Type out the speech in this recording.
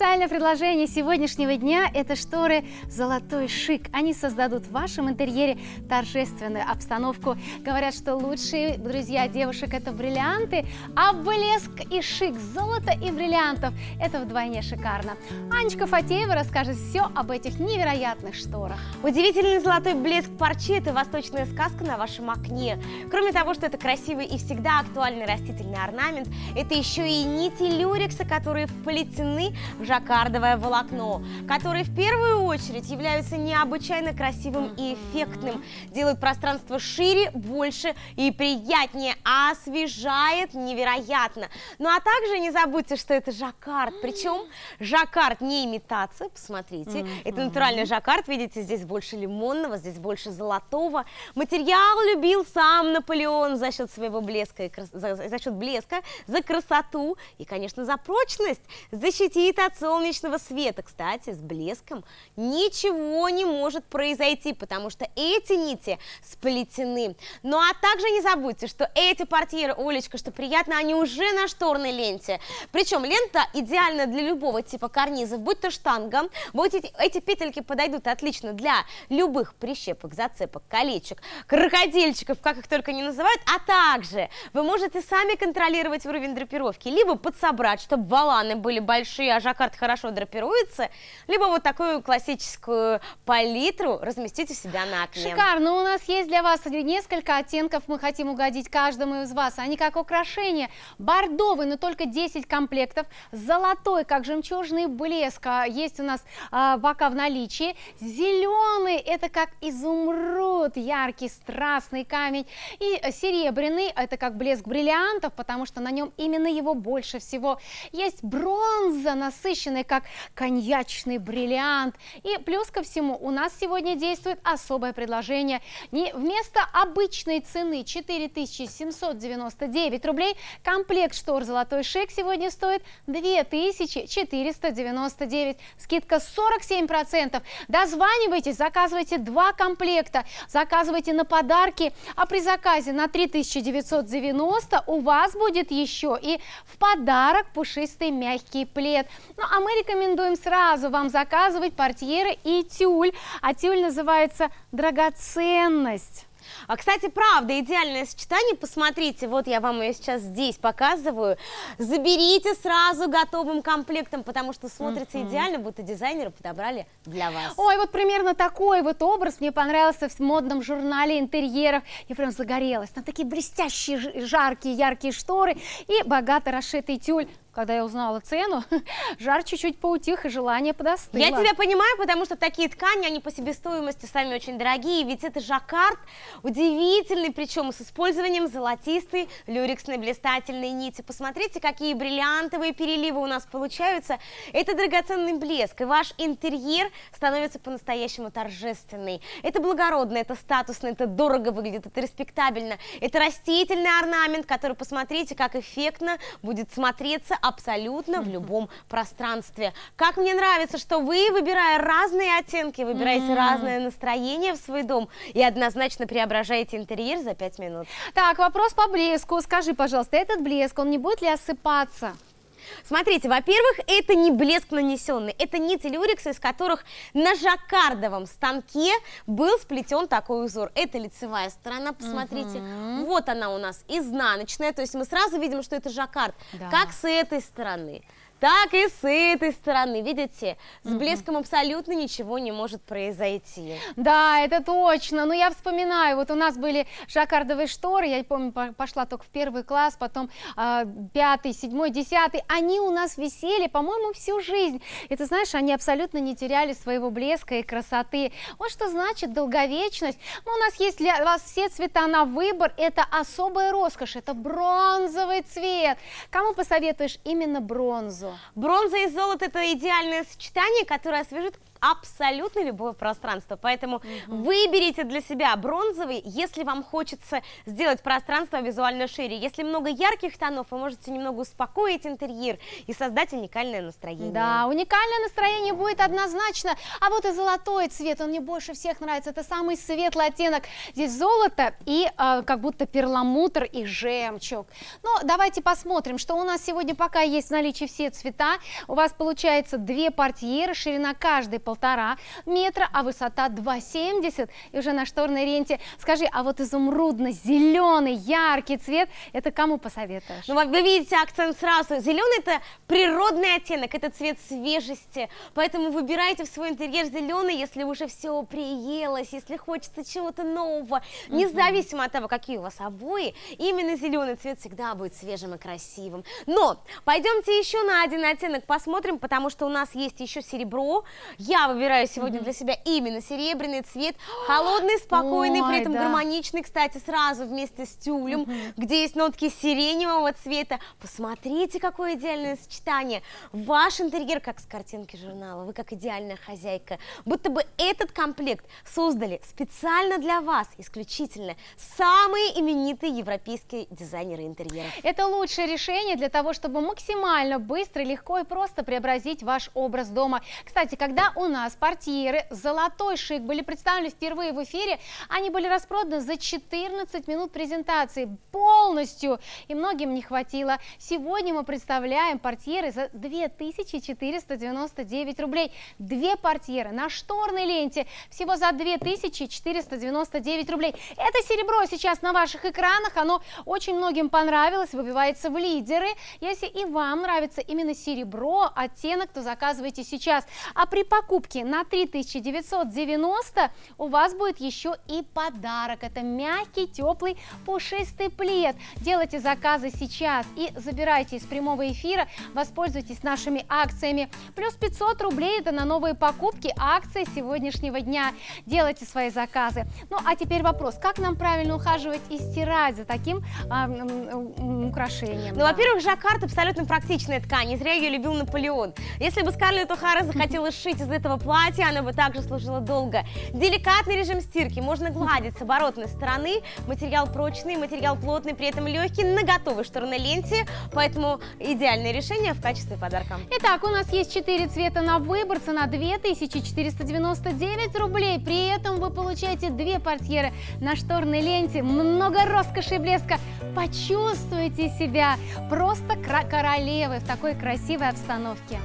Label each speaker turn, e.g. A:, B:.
A: Специальное предложение сегодняшнего дня – это шторы «Золотой шик». Они создадут в вашем интерьере торжественную обстановку. Говорят, что лучшие друзья девушек – это бриллианты, а блеск и шик, золота и бриллиантов – это вдвойне шикарно. Анечка Фатеева расскажет все об этих невероятных шторах. Удивительный
B: золотой блеск парчи – это восточная сказка на вашем окне. Кроме того, что это красивый и всегда актуальный растительный орнамент, это еще и нити люрекса, которые вплетены в жаккардовое волокно, которые в первую очередь являются необычайно красивым и эффектным, делают пространство шире, больше и приятнее, освежает невероятно. Ну а также не забудьте, что это жаккард, причем жаккард не имитация, посмотрите, это натуральный жаккард, видите, здесь больше лимонного, здесь больше золотого. Материал любил сам Наполеон за счет своего блеска, и за, за счет блеска, за красоту и, конечно, за прочность. Защитит от солнечного света, кстати, с блеском, ничего не может произойти, потому что эти нити сплетены. Ну а также не забудьте, что эти портьеры, Олечка, что приятно, они уже на шторной ленте. Причем лента идеальна для любого типа карнизов, будь то штанга, будь эти, эти петельки подойдут отлично для любых прищепок, зацепок, колечек, крокодильчиков, как их только не называют, а также вы можете сами контролировать уровень драпировки, либо подсобрать, чтобы валаны были большие, а жаккард карт хорошо драпируется, либо вот такую классическую палитру разместить у себя на окне. Шикарно,
A: ну, у нас есть для вас несколько оттенков, мы хотим угодить каждому из вас, они как украшения, бордовый, но только 10 комплектов, золотой, как жемчужный блеск, а, есть у нас а, пока в наличии, зеленый, это как изумруд, яркий, страстный камень, и серебряный, это как блеск бриллиантов, потому что на нем именно его больше всего. Есть бронза, насыщенная, насыщенной, как коньячный бриллиант. И плюс ко всему у нас сегодня действует особое предложение. Не вместо обычной цены 4799 рублей комплект штор «Золотой шик» сегодня стоит 2499. Скидка 47%. Дозванивайтесь, заказывайте два комплекта, заказывайте на подарки, а при заказе на 3990 у вас будет еще и в подарок пушистый мягкий плед. Ну а мы рекомендуем сразу вам заказывать портьеры и тюль. А тюль называется «Драгоценность». А, кстати, правда, идеальное сочетание. Посмотрите, вот
B: я вам ее сейчас здесь показываю. Заберите сразу готовым комплектом, потому что
A: смотрится mm -hmm. идеально, будто дизайнеры подобрали для вас. Ой, вот примерно такой вот образ мне понравился в модном журнале интерьеров. Я прям загорелась. Там такие блестящие, жаркие, яркие шторы и богато расшитый тюль когда я узнала цену, жар чуть-чуть поутих и желание подостыло. Я тебя понимаю, потому что такие ткани, они по себестоимости сами очень
B: дорогие, ведь это жаккард удивительный, причем с использованием золотистой люрексной блистательной нити. Посмотрите, какие бриллиантовые переливы у нас получаются. Это драгоценный блеск, и ваш интерьер становится по-настоящему торжественный. Это благородно, это статусно, это дорого выглядит, это респектабельно. Это растительный орнамент, который, посмотрите, как эффектно будет смотреться абсолютно в любом пространстве. Как мне нравится, что вы, выбирая разные оттенки, выбираете mm -hmm. разное настроение в свой дом и однозначно преображаете интерьер за 5 минут. Так, вопрос по блеску. Скажи, пожалуйста, этот блеск, он не будет ли осыпаться? Смотрите, во-первых, это не блеск нанесенный, это нити люрикса, из которых на жаккардовом станке был сплетен такой узор. Это лицевая сторона, посмотрите. Угу. Вот она у нас, изнаночная, то есть мы сразу видим, что это жаккард. Да. Как с этой стороны так и с этой
A: стороны. Видите, с блеском абсолютно ничего не может произойти. Да, это точно. Но ну, я вспоминаю, вот у нас были жаккардовые шторы, я помню, пошла только в первый класс, потом э, пятый, седьмой, десятый. Они у нас висели, по-моему, всю жизнь. И ты знаешь, они абсолютно не теряли своего блеска и красоты. Вот что значит долговечность. Ну, у нас есть для вас все цвета на выбор. Это особая роскошь, это бронзовый цвет. Кому посоветуешь именно бронзу? Бронза и золото –
B: это идеальное сочетание, которое освежит абсолютно любое пространство. Поэтому Mm -hmm. выберите для себя бронзовый, если вам хочется сделать пространство визуально шире. Если много ярких тонов, вы можете немного успокоить интерьер и создать уникальное настроение. Да,
A: уникальное настроение будет однозначно. А вот и золотой цвет, он мне больше всех нравится. Это самый светлый оттенок. Здесь золото и э, как будто перламутр и жемчуг. Но давайте посмотрим, что у нас сегодня пока есть в наличии все цвета. У вас получается две портьеры, ширина каждой полтора метра, а высота 2,70 и уже на шторной ренте. Скажи, а вот изумрудно-зеленый, яркий цвет, это кому посоветуешь? Ну, вы видите акцент сразу. Зеленый это природный оттенок, это цвет
B: свежести, поэтому выбирайте в свой интерьер зеленый, если уже все приелось, если хочется чего-то нового, независимо от того, какие у вас обои, именно зеленый цвет всегда будет свежим и красивым. Но пойдемте еще на один оттенок посмотрим, потому что у нас есть еще серебро, я выбираю сегодня для себя именно серебряный цвет, холодный, спокойный, Ой, при этом да. гармоничный, кстати, сразу вместе с тюлем, где есть нотки сиреневого цвета. Посмотрите, какое идеальное сочетание. Ваш интерьер, как с картинки журнала, вы как идеальная хозяйка. Будто бы этот комплект создали специально для вас, исключительно самые именитые европейские дизайнеры
A: интерьера. Это лучшее решение для того, чтобы максимально быстро, легко и просто преобразить ваш образ дома. Кстати, когда он нас портьеры «Золотой шик» были представлены впервые в эфире. Они были распроданы за 14 минут презентации полностью, и многим не хватило. Сегодня мы представляем портьеры за 2499 рублей. Две портьеры на шторной ленте всего за 2499 рублей. Это серебро сейчас на ваших экранах, оно очень многим понравилось, выбивается в лидеры. Если и вам нравится именно серебро, оттенок, то заказывайте сейчас. А при покупке покупки на 3990 у вас будет еще и подарок. Это мягкий, теплый, пушистый плед. Делайте заказы сейчас и забирайте из прямого эфира. Воспользуйтесь нашими акциями. Плюс 500 рублей это на новые покупки акции сегодняшнего дня. Делайте свои заказы. Ну а теперь вопрос, как нам правильно ухаживать и стирать за таким а, украшением? Ну, да. во-первых, жаккард абсолютно практичная ткань. Не зря ее любил Наполеон. Если
B: бы Скарлетт Ухара захотела сшить из этого этого платья, оно бы также служило долго. Деликатный режим стирки, можно гладить с оборотной стороны. Материал прочный, материал плотный, при этом легкий, на
A: готовой штурной ленте, поэтому идеальное решение в качестве подарка. Итак, у нас есть 4 цвета на выбор, цена 2499 рублей. При этом вы получаете две портьеры на шторной ленте, много роскоши и блеска. Почувствуйте себя просто королевы в такой красивой обстановке.